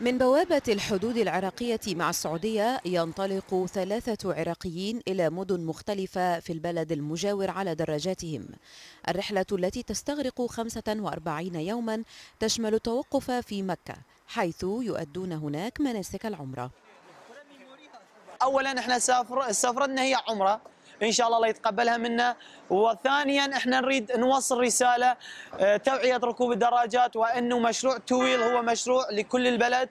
من بوابة الحدود العراقية مع السعودية ينطلق ثلاثة عراقيين إلى مدن مختلفة في البلد المجاور على دراجاتهم الرحلة التي تستغرق 45 يوما تشمل التوقف في مكة حيث يؤدون هناك مناسك العمرة أولا احنا سافر سافرنا هي عمرة ان شاء الله الله يتقبلها منا وثانيا احنا نريد نوصل رساله آه، توعيه ركوب الدراجات وانه مشروع تويل هو مشروع لكل البلد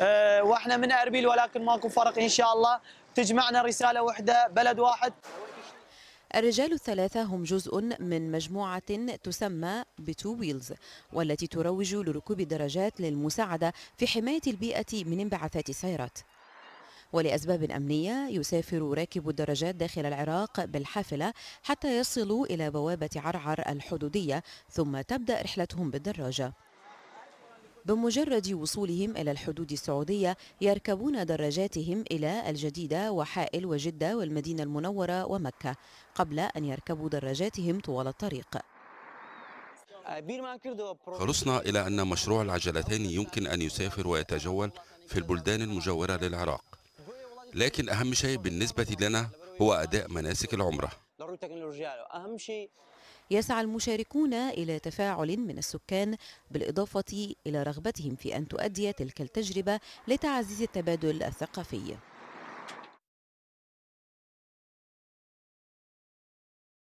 آه، واحنا من اربيل ولكن ماكو فرق ان شاء الله تجمعنا رساله واحده بلد واحد الرجال الثلاثة هم جزء من مجموعة تسمى بتو ويلز والتي تروج لركوب الدراجات للمساعدة في حماية البيئة من انبعاثات السيارات ولأسباب أمنية يسافر راكب الدراجات داخل العراق بالحافلة حتى يصلوا إلى بوابة عرعر الحدودية ثم تبدأ رحلتهم بالدراجة بمجرد وصولهم إلى الحدود السعودية يركبون دراجاتهم إلى الجديدة وحائل وجدة والمدينة المنورة ومكة قبل أن يركبوا دراجاتهم طوال الطريق خلصنا إلى أن مشروع العجلتين يمكن أن يسافر ويتجول في البلدان المجاورة للعراق لكن أهم شيء بالنسبة لنا هو أداء مناسك العمرة يسعى المشاركون إلى تفاعل من السكان بالإضافة إلى رغبتهم في أن تؤدي تلك التجربة لتعزيز التبادل الثقافي